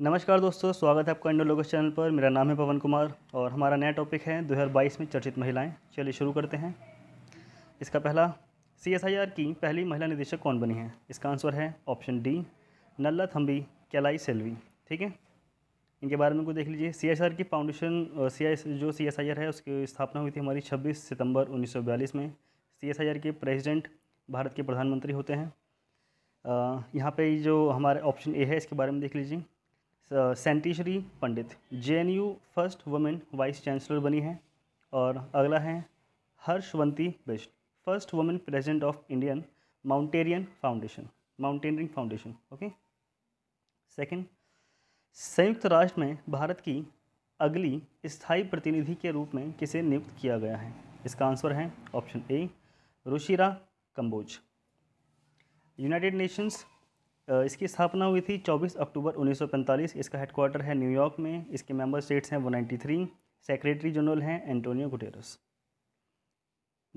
नमस्कार दोस्तों स्वागत है आपका इंडो लोकस चैनल पर मेरा नाम है पवन कुमार और हमारा नया टॉपिक है 2022 में चर्चित महिलाएं चलिए शुरू करते हैं इसका पहला सी की पहली महिला निदेशक कौन बनी है इसका आंसर है ऑप्शन डी नल्ला थम्बी कैलाई सेल्वी ठीक है इनके बारे में कुछ देख लीजिए सी की फाउंडेशन सी जो सी है उसकी स्थापना हुई थी हमारी छब्बीस सितम्बर उन्नीस में सी के प्रेजिडेंट भारत के प्रधानमंत्री होते हैं यहाँ पर जो हमारे ऑप्शन ए है इसके बारे में देख लीजिए Santishree Pandit JNU first women vice chancellor बनी हैं और अगला है Harshwanti Bisht first women president of Indian Mountaineering Foundation Mountaineering Foundation okay second संयुक्त राष्ट्र में भारत की अगली स्थायी प्रतिनिधि के रूप में किसे नियुक्त किया गया है इसका आंसर है option A Ruchira Kamboj United Nations इसकी स्थापना हुई थी 24 अक्टूबर 1945 इसका हेडक्वार्टर है न्यूयॉर्क में इसके मेंबर स्टेट्स हैं 193 सेक्रेटरी जनरल हैं एंटोनियो गुटेरस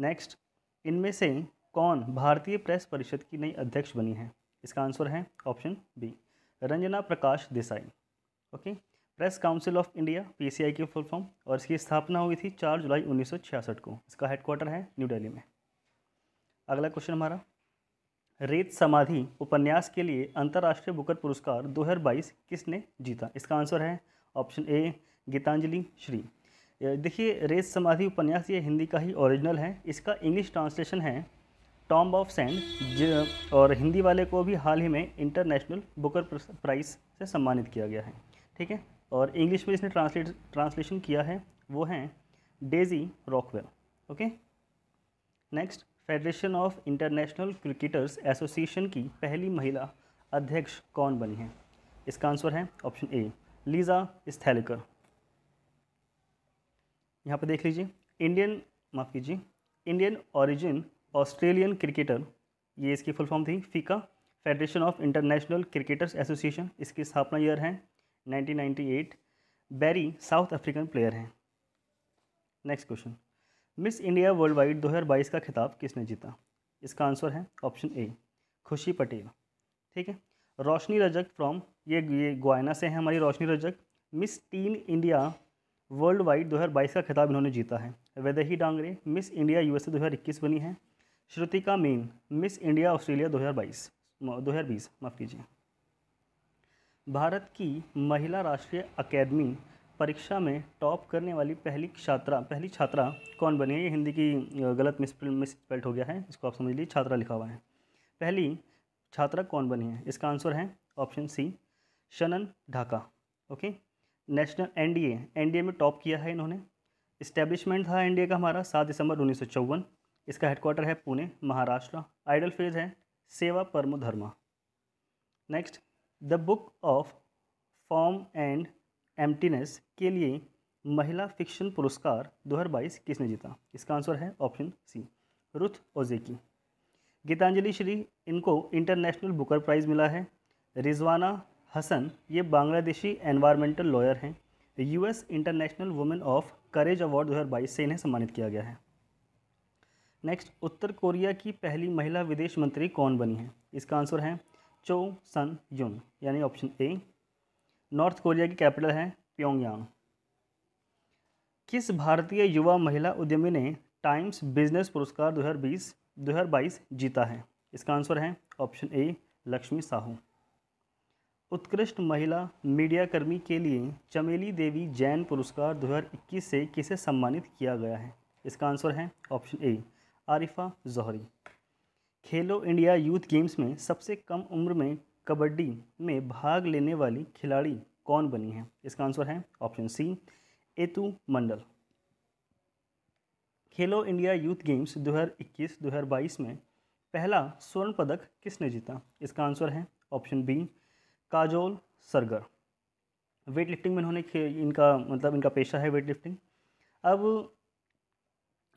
नेक्स्ट इनमें से कौन भारतीय प्रेस परिषद की नई अध्यक्ष बनी है इसका आंसर है option B Ranjana Prakash Desai okay Press Council of India PCI की फुल फॉर्म और इसकी स्थापना हुई थी 4 जुलाई 1966 को इसका हेडक्वार्टर है न्यू दिल्ली में अगला क्वेश्चन हमारा रेत समाधि उपन्यास के लिए अंतर्राष्ट्रीय बुकर पुरस्कार 2022 किसने जीता इसका आंसर है ऑप्शन ए गीतांजलि श्री देखिए रेत समाधि उपन्यास ये हिंदी का ही ओरिजिनल है इसका इंग्लिश ट्रांसलेशन है टॉम्ब ऑफ सैंड और हिंदी वाले को भी हाल ही में इंटरनेशनल बुकर प्राइस से सम्मानित किया गया है ठीक है और इंग्लिश में इसने ट्रांसलेट ट्रांसलेशन किया है वो हैं Daisy Rockwell okay next Federation of International Cricketers Association की पहली महिला अध्यक्ष कौन बनी है इसका आंसर है ऑप्शन ए लीज़ा स्थैलिकर यहाँ पर देख लीजिए इंडियन माफ़ कीजिए इंडियन ओरिजिन ऑस्ट्रेलियन क्रिकेटर ये इसकी फुल फॉर्म थी FICA Federation of International Cricketers Association इसकी स्थापना ईयर है 1998 बैरी साउथ अफ्रीकन प्लेयर हैं next question Miss India worldwide 2022 का खिताब किसने जीता इसका आंसर है ऑप्शन ए खुशी पटेल ठीक है रोशनी रजक फ्रॉम ये ये गुआना से है हमारी Roshni Rajak Miss Teen India worldwide 2022 का खिताब इन्होंने जीता है Vaidehi Dongre Miss India USA 2021 बनी है Shruthika Mane Miss India Australia 2022 2020 माफ़ कीजिए भारत की महिला राष्ट्रीय अकेडमी परीक्षा में टॉप करने वाली पहली छात्रा पहली छात्रा कौन बनी है ये हिंदी की गलत मिसपेल्ट हो गया है इसको आप समझ लीजिए छात्रा लिखा हुआ है पहली छात्रा कौन बनी है इसका आंसर है option C Shanan Dhaka okay national NDA NDA में टॉप किया है इन्होंने इस्टेब्लिशमेंट था एनडीए का हमारा सात दिसंबर उन्नीस सौ चौवन इसका हेडक्वार्टर है पुणे महाराष्ट्र आइडल फेज है सेवा परमो धर्मा next the Book of Form and Emptiness के लिए महिला फिक्शन पुरस्कार 2022 किसने जीता इसका आंसर है option C Ruth Ozeki Geetanjali Shree इनको इंटरनेशनल बुकर प्राइज़ मिला है रिजवाना हसन ये बांग्लादेशी एनवायरमेंटल लॉयर हैं US International Women of Courage Award 2022 से इन्हें सम्मानित किया गया है नेक्स्ट उत्तर कोरिया की पहली महिला विदेश मंत्री कौन बनी है इसका आंसर है चो सन युन यानी ऑप्शन ए नॉर्थ कोरिया की कैपिटल है प्योंगयांग किस भारतीय युवा महिला उद्यमी ने टाइम्स बिजनेस पुरस्कार 2020 2022 जीता है इसका आंसर है ऑप्शन ए लक्ष्मी साहू उत्कृष्ट महिला मीडियाकर्मी के लिए चमेली देवी जैन पुरस्कार 2021 से किसे सम्मानित किया गया है इसका आंसर है ऑप्शन ए आरिफा जहरी खेलो इंडिया यूथ गेम्स में सबसे कम उम्र में कबड्डी में भाग लेने वाली खिलाड़ी कौन बनी है इसका आंसर है ऑप्शन सी एतु मंडल खेलो इंडिया यूथ गेम्स 2021-2022 में पहला स्वर्ण पदक किसने जीता इसका आंसर है option B Kajol Sargar weightlifting में इन्होंने इनका मतलब इनका पेशा है वेट लिफ्टिंग अब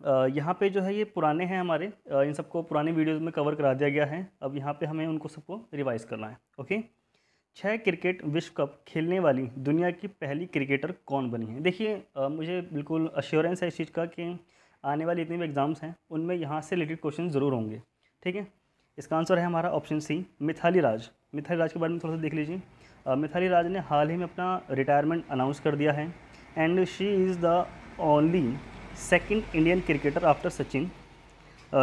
यहाँ पे जो है ये पुराने हैं हमारे इन सबको पुराने वीडियोज़ में कवर करा दिया गया है अब यहाँ पे हमें उनको सबको रिवाइज़ करना है ओके छः क्रिकेट विश्व कप खेलने वाली दुनिया की पहली क्रिकेटर कौन बनी है देखिए मुझे बिल्कुल अश्योरेंस है इस चीज़ का कि आने वाले इतने भी एग्ज़ाम्स हैं उनमें यहाँ से रिलेटेड क्वेश्चन ज़रूर होंगे ठीक है इसका आंसर है हमारा ऑप्शन सी मिथाली राज मिथाली राज के बारे में थोड़ा सा देख लीजिए मिथाली राज ने हाल ही में अपना रिटायरमेंट अनाउंस कर दिया है and she is the only second Indian cricketer after Sachin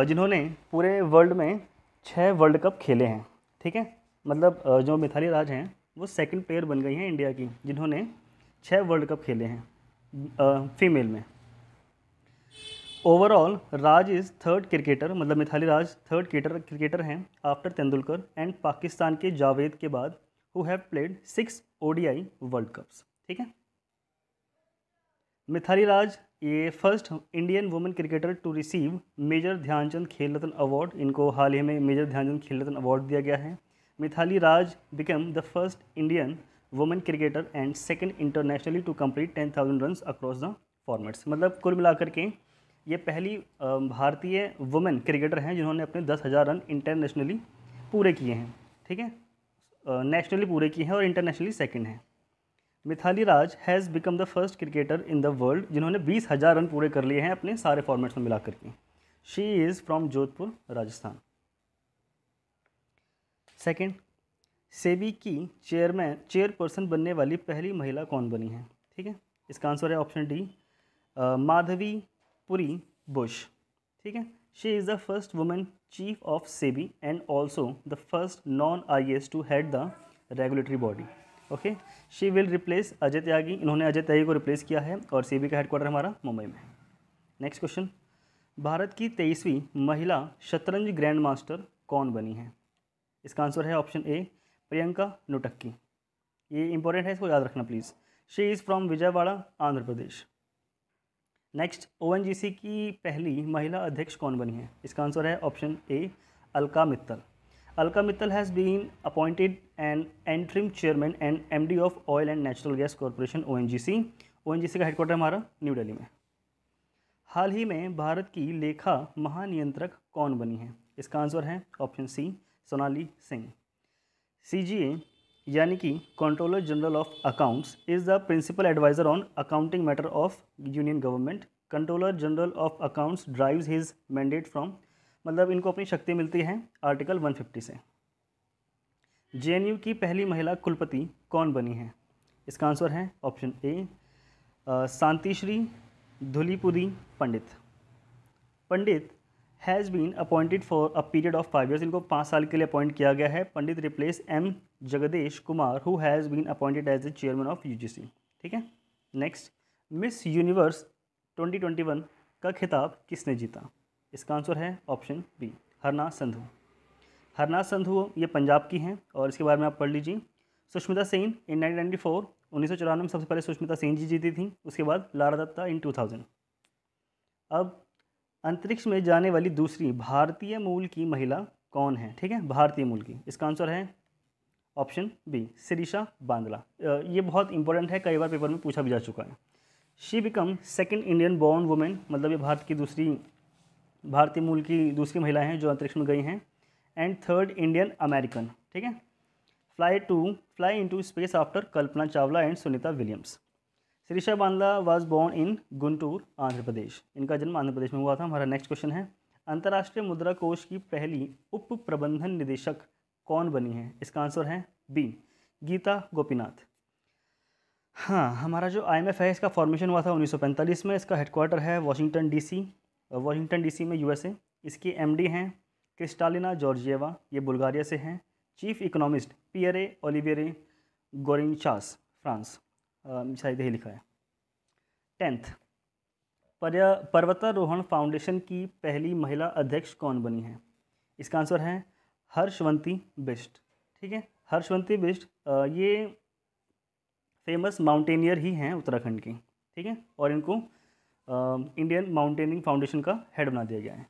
जिन्होंने पूरे वर्ल्ड में छः वर्ल्ड कप खेले हैं ठीक है मतलब जो मिथाली राज हैं वो सेकंड प्लेयर बन गई हैं इंडिया की जिन्होंने छः वर्ल्ड कप खेले हैं फीमेल में overall Raj is third cricketer मतलब Mithali Raj third cricketer cricketer हैं आफ्टर तेंदुलकर एंड पाकिस्तान के जावेद के बाद who have played six ODI World Cups ठीक है मिथाली राज ये first Indian women cricketer to receive Major Dhyan Chand Khel Ratna award इनको हाल ही में मेजर ध्यानचंद खेल रत्न अवार्ड दिया गया है Mithali Raj become the first Indian women cricketer and second internationally to complete ten thousand run across the formats मतलब कुल मिलाकर के ये पहली भारतीय वुमेन क्रिकेटर हैं जिन्होंने अपने दस हज़ार रन इंटरनेशनली पूरे किए हैं ठीक है नेशनली पूरे किए हैं और इंटरनेशनली सेकेंड हैं Mithali Raj has become the first cricketer in the world जिन्होंने बीस हज़ार रन पूरे कर लिए हैं अपने सारे फॉर्मेट्स में मिला करके she is from Jodhpur Rajasthan second SEBI की चेयरमैन चेयरपर्सन बनने वाली पहली महिला कौन बनी है ठीक है इसका आंसर है ऑप्शन डी माधवी पुरी बुश ठीक है she is the first women chief of SEBI and also the first non I S to head the regulatory body okay she will replace Ajay Tyagi इन्होंने अजय त्यागी को रिप्लेस किया है और सी का हेडक्वार्टर हमारा मुंबई में नेक्स्ट क्वेश्चन भारत की तेईसवीं महिला शतरंज ग्रैंड मास्टर कौन बनी है इसका आंसर है ऑप्शन ए प्रियंका नुटक्की ये इंपॉर्टेंट है इसको याद रखना please she is from Vijayawada Andhra Pradesh next O की पहली महिला अध्यक्ष कौन बनी है इसका आंसर है option A Alka Mittal chairman and M D of an and natural gas corporation O N G C O N G C का हेडक्वार्टर हमारा न्यू दिल्ली में हाल ही में भारत की लेखा महानियंत्रक कौन बनी है इसका आंसर है option C Sonali Singh C यानी कि controller general of accounts is the principal adviser on accounting matter of union government controller general of accounts drives his mandate from मतलब इनको अपनी शक्ति मिलती है आर्टिकल 150 से जे की पहली महिला कुलपति कौन बनी है इसका आंसर है option A Santishree Dhulipudi Pandit Pandit has been appointed for a period of five years इनको पाँच साल के लिए अपॉइंट किया गया है Pandit replace M Jagadesh Kumar who has been appointed as the chairman of U ठीक है नेक्स्ट मिस यूनिवर्स 2021 का खिताब किसने जीता इसका आंसर है ऑप्शन बी हरना संधु हरना संधु ये पंजाब की हैं और इसके बारे में आप पढ़ लीजिए Sushmita Sen in nineteen ninety four उन्नीस सौ चौरानवे में सबसे पहले सुष्मिता सेन जी जीती थी उसके बाद Lara Dutta in two thousand अब अंतरिक्ष में जाने वाली दूसरी भारतीय मूल की महिला कौन है ठीक है भारतीय मूल की इसका आंसर है ऑप्शन बी सिरीशा बांदला ये बहुत इंपॉर्टेंट है कई बार पेपर में पूछा भी जा चुका है she become second Indian born women मतलब ये भारत की दूसरी भारतीय मूल की दूसरी महिलाएं हैं जो अंतरिक्ष में गई हैं एंड थर्ड इंडियन अमेरिकन ठीक है fly to fly into space after Kalpana Chawla and Sunita Williams Sirisha Bandla was born in Guntur Andhra Pradesh इनका जन्म आंध्र प्रदेश में हुआ था हमारा नेक्स्ट क्वेश्चन है अंतर्राष्ट्रीय मुद्रा कोष की पहली उप प्रबंधन निदेशक कौन बनी है इसका आंसर है बी गीता गोपीनाथ हाँ हमारा जो आईएमएफ है इसका फॉर्मेशन हुआ था 1945 में इसका हेडक्वार्टर है वाशिंगटन डीसी वॉशिंगटन डीसी में यूएसए इसकी एमडी हैं क्रिस्टालिना जॉर्जिएवा ये बुल्गारिया से हैं chief economist Pierre Olivier Gourinchas France शायद यही लिखा है टेंथ पर्वतारोहण फाउंडेशन की पहली महिला अध्यक्ष कौन बनी है इसका आंसर है हर्षवंती बिष्ट ठीक है हर्षवंती बिष्ट ये फेमस माउंटेनियर ही हैं उत्तराखंड के ठीक है और इनको इंडियन माउंटेनिंग फाउंडेशन का हेड बना दिया गया है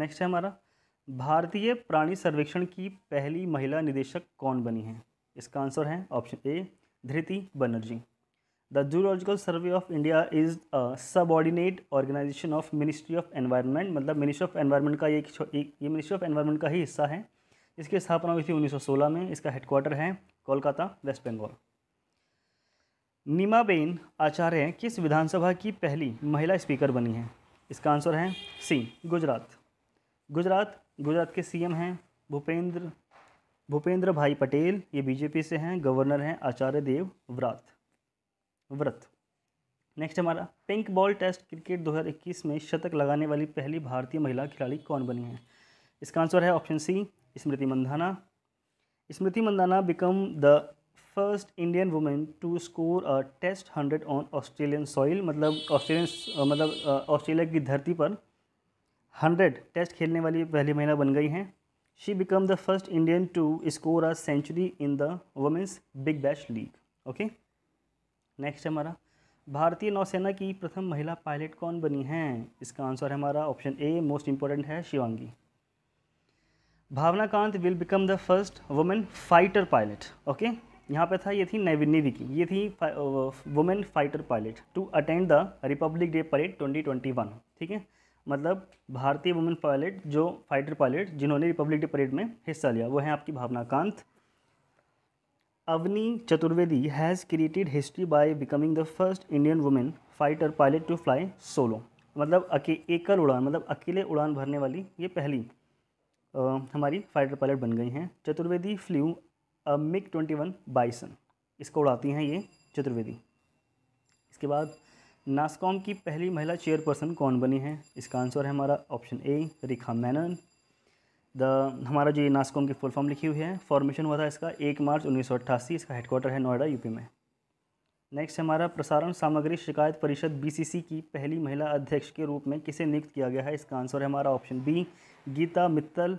नेक्स्ट है हमारा भारतीय प्राणी सर्वेक्षण की पहली महिला निदेशक कौन बनी है इसका आंसर है option A Dhriti Banerjee the zoological survey of India is subordinate organisation of ministry of environment मतलब मिनिस्ट्री ऑफ एनवायरनमेंट का ये एक ये मिनिस्ट्री ऑफ एनवायरनमेंट का ही हिस्सा है इसकी स्थापना हुई थी 1916 में इसका हेडक्वार्टर है कोलकाता वेस्ट बंगाल नीमाबेन आचार्य किस विधानसभा की पहली महिला स्पीकर बनी हैं इसका आंसर है सी गुजरात गुजरात गुजरात के सीएम हैं भूपेंद्र भूपेंद्र भाई पटेल ये बीजेपी से हैं गवर्नर हैं आचार्य देव व्रत व्रत नेक्स्ट हमारा पिंक बॉल टेस्ट क्रिकेट 2021 में शतक लगाने वाली पहली भारतीय महिला खिलाड़ी कौन बनी है इसका आंसर है option C Smriti Mandhana Smriti Mandhana become the first Indian women to score a test hundred on Australian soil मतलब ऑस्ट्रेलियन मतलब ऑस्ट्रेलिया की धरती पर हंड्रेड टेस्ट खेलने वाली पहली महिला बन गई हैं she become the first Indian to score a century in the women's Big Bash League okay next हमारा भारतीय नौसेना की प्रथम महिला पायलट कौन बनी हैं इसका आंसर है हमारा ऑप्शन ए मोस्ट इंपॉर्टेंट है Shivangi Bhawana Kanth will become the first women fighter pilot okay यहाँ पे था ये थी नेवी की ये थी women fighter pilot to attend the republic day parade 2021 ठीक है मतलब भारतीय वुमेन पायलट जो फाइटर पायलट जिन्होंने रिपब्लिक डे परेड में हिस्सा लिया वो है आपकी Bhawana Kanth Avani Chaturvedi has created history by becoming the first Indian women fighter pilot to fly solo मतलब अके एकल उड़ान मतलब अकेले उड़ान भरने वाली ये पहली आ, हमारी फाइटर पायलट बन गई हैं Chaturvedi flew MiG twenty one Bison इसको उड़ाती हैं ये चतुर्वेदी इसके बाद नासकॉम की पहली महिला चेयरपर्सन कौन बनी है इसका आंसर है हमारा ऑप्शन ए रिखा मैनन द हमारा जो ये नासकॉम की फुल फॉर्म लिखी हुई है फॉर्मेशन हुआ था इसका एक मार्च उन्नीस इसका हेडक्वार्टर है नोएडा यूपी में नेक्स्ट हमारा प्रसारण सामग्री शिकायत परिषद बीसीसी की पहली महिला अध्यक्ष के रूप में किसे नियुक्त किया गया है इसका आंसर है हमारा option B Gita Mittal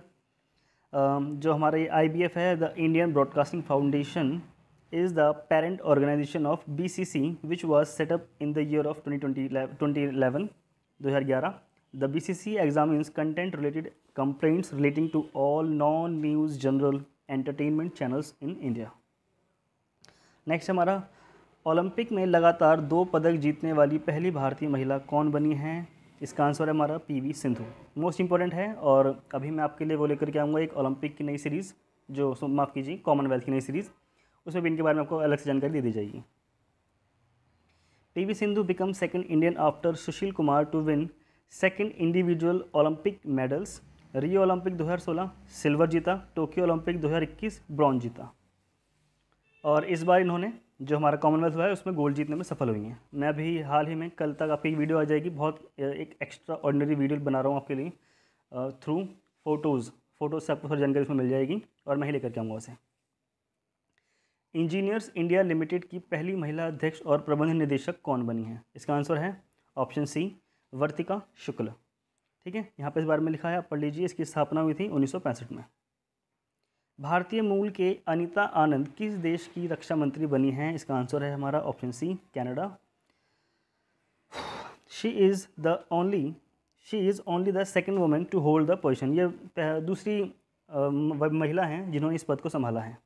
Um, जो हमारे आई बी एफ है the Indian broadcasting foundation is the parent organisation of B C C which was set up in the year of twenty twenty eleven दो हज़ार ग्यारह the B C C examine content related complaints relating to all non news general entertainment channels in India next हमारा Olympic में लगातार दो पदक जीतने वाली पहली भारतीय महिला कौन बनी है इसका आंसर है हमारा पीवी सिंधु मोस्ट इंपॉर्टेंट है और अभी मैं आपके लिए वो लेकर के आऊँगा एक ओलंपिक की नई सीरीज़ जो माफ़ कीजिए कॉमनवेल्थ की नई सीरीज़ उसमें भी इनके बारे में आपको अलग से जानकारी दे दी जाएगी PV Sindhu become second Indian after Sushil Kumar to win second individual Olympic medals Rio Olympic 2016 silver जीता टोक्यो ओलंपिक 2021 ब्रॉन्ज जीता और इस बार इन्होंने जो हमारा कॉमनवेल्थ हुआ है उसमें गोल्ड जीतने में सफल हुई हैं मैं अभी हाल ही में कल तक आपकी वीडियो आ जाएगी बहुत एक एक्स्ट्रा ऑर्डनरी वीडियो बना रहा हूँ आपके लिए थ्रू फ़ोटोज़ फ़ोटोज़ से आपको थोड़ी जानकारी उसमें मिल जाएगी और मैं ही लेकर के आऊँगा उसे इंजीनियर्स इंडिया लिमिटेड की पहली महिला अध्यक्ष और प्रबंध निदेशक कौन बनी है इसका आंसर है ऑप्शन सी वर्तिका शुक्ल ठीक है यहाँ पर इस बारे में लिखा है आप पढ़ लीजिए इसकी स्थापना हुई थी उन्नीस में भारतीय मूल के अनीता आनंद किस देश की रक्षा मंत्री बनी हैं इसका आंसर है हमारा option C Canada she is the only she is only the second women to hold the position ये दूसरी महिला हैं जिन्होंने इस पद को संभाला है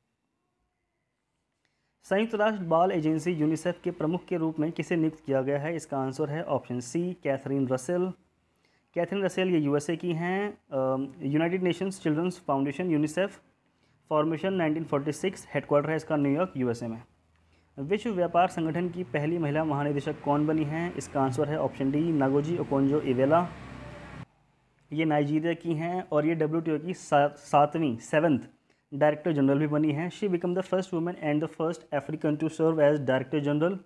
संयुक्त राष्ट्र बाल एजेंसी यूनिसेफ के प्रमुख के रूप में किसे नियुक्त किया गया है इसका आंसर है option C Catherine Russell Catherine Russell ये यूएसए की हैं United Nations children's foundation UNICEF formation 1946 headquarter है इसका न्यूयॉर्क यूएसए में विश्व व्यापार संगठन की पहली महिला महानिदेशक कौन बनी है इसका आंसर है option D Ngozi Okonjo Iweala ये नाइजीरिया की हैं और ये डब्ल्यू की सातवीं सेवन्थ डायरेक्टर जनरल भी बनी हैं she become the first women and the first African to serve as director general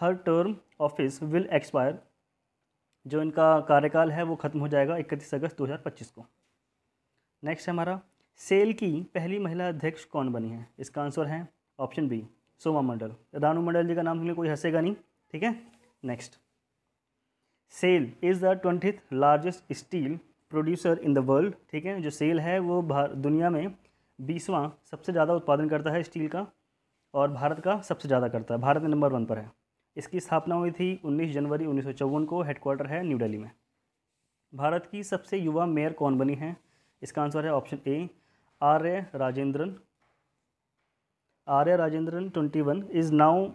her term office will expire जो इनका कार्यकाल है वो ख़त्म हो जाएगा इकतीस अगस्त 2025 को नेक्स्ट है हमारा सेल की पहली महिला अध्यक्ष कौन बनी है इसका आंसर है ऑप्शन बी सोमा मंडल रानू मंडल जी का नाम सुनने कोई हंसेगा नहीं ठीक है next SAIL is the twenty largest steel producer in the world ठीक है जो सेल है वो दुनिया में बीसवां सबसे ज़्यादा उत्पादन करता है स्टील का और भारत का सबसे ज़्यादा करता है भारत नंबर वन पर है इसकी स्थापना हुई थी 19 जनवरी उन्नीस को हेडक्वार्टर है न्यू दिल्ली में भारत की सबसे युवा मेयर कौन बनी है इसका आंसर है option A Rajendran Arya Rajendran twenty one is now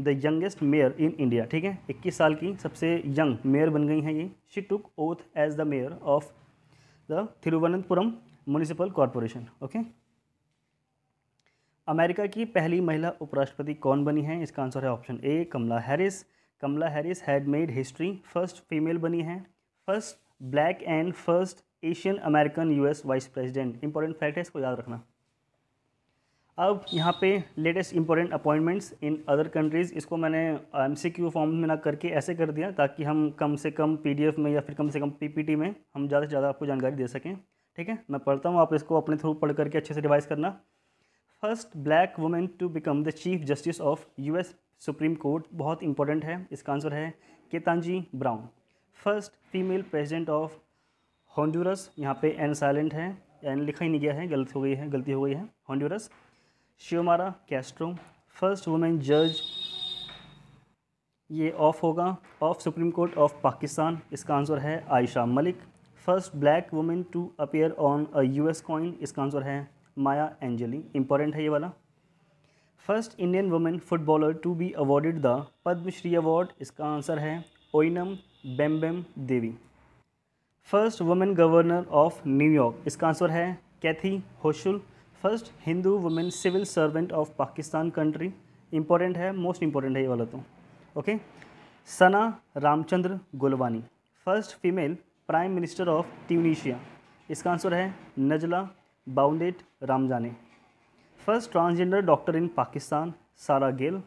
the youngest mayor in India ठीक है इक्कीस साल की सबसे यंग मेयर बन गई हैं ये she took oath as the mayor of the Thiruvananthapuram municipal corporation okay America की पहली महिला उपराष्ट्रपति कौन बनी है इसका आंसर है option A Kamala Harris Kamala Harris had made history first female बनी है first black and first Asian American US vice president important fact है इसको याद रखना अब यहाँ पे latest important appointments in other countries इसको मैंने एम सी क्यू फॉर्म में ना करके ऐसे कर दिया ताकि हम कम से कम पी डी एफ में या फिर कम से कम पी पी टी में हम ज़्यादा से ज़्यादा आपको जानकारी दे सकें ठीक है मैं पढ़ता हूँ आप इसको अपने थ्रू पढ़ करके अच्छे से रिवाइज करना first black women to become the chief justice of U S supreme court बहुत इंपॉर्टेंट है इसका आंसर है Ketanji Brown first female president of Honduras यहाँ पे एन साइलेंट है एन लिखा ही नहीं गया है गलती हो गई है गलती हो गई है Honduras Xiomara Castro first women जज ये ऑफ होगा of supreme court of Pakistan इसका आंसर है Ayesha Malik first black women to appear on a US coin इसका आंसर है माया एंजली इंपॉर्टेंट है ये वाला first Indian women footballer to be awarded the Padma Shri award इसका आंसर है Oinam Bembem Devi first women governor of New York इसका आंसर है Kathy Hochul first Hindu women civil servant of Pakistan country important है मोस्ट इंपॉर्टेंट है ये वाला तो okay Sana Ramchand Gulwani first female prime minister of Tunisia इसका आंसर है नजला बाउंडेट Romdhane first transgender doctor in Pakistan Sarah Gill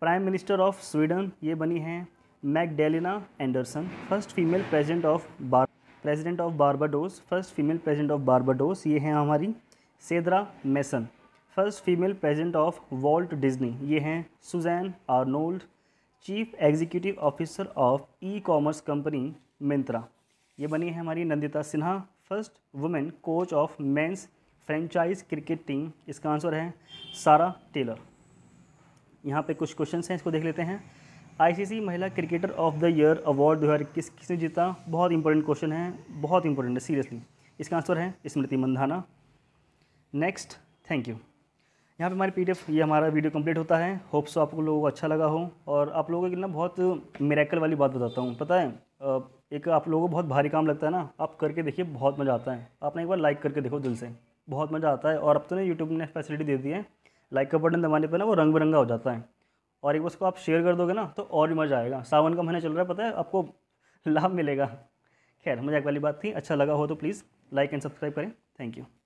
prime minister of Sweden ये बनी हैं Magdalena Andersson first female president of bar president of Barbados first female president of Barbados ये हैं हमारी Sandra Mason first female president of Walt Disney ये हैं Susan Arnold chief executive officer of e commerce company Myntra ये बनी है हमारी Nandita Sinha first women coach of men's franchise cricket team इसका आंसर है सारा टेलर यहाँ पे कुछ क्वेश्चंस हैं इसको देख लेते हैं आईसीसी महिला cricketer of the year award दो हज़ार इक्कीस किसने जीता बहुत इंपॉर्टेंट क्वेश्चन है बहुत इंपॉर्टेंट है सीरियसली इसका आंसर है Smriti Mandhana next thank you यहाँ पे हमारे पीडीएफ ये हमारा वीडियो कंप्लीट होता है होप्स आप लोगों को अच्छा लगा हो और आप लोगों के लिए ना बहुत मेरेकल वाली बात बताता हूँ पता है एक आप लोगों को बहुत भारी काम लगता है ना आप करके देखिए बहुत मज़ा आता है आपने एक बार लाइक करके देखो दिल से बहुत मज़ा आता है और अब तो ना यूट्यूब ने फैसिलिटी दे दी है लाइक का बटन दबाने पर ना वो रंग बिरंगा हो जाता है और एक उसको आप शेयर कर दोगे ना तो और भी मज़ा आएगा सावन का महीना चल रहा है पता है आपको लाभ मिलेगा खैर मजाक वाली बात थी अच्छा लगा हो तो प्लीज़ लाइक एंड सब्सक्राइब करें थैंक यू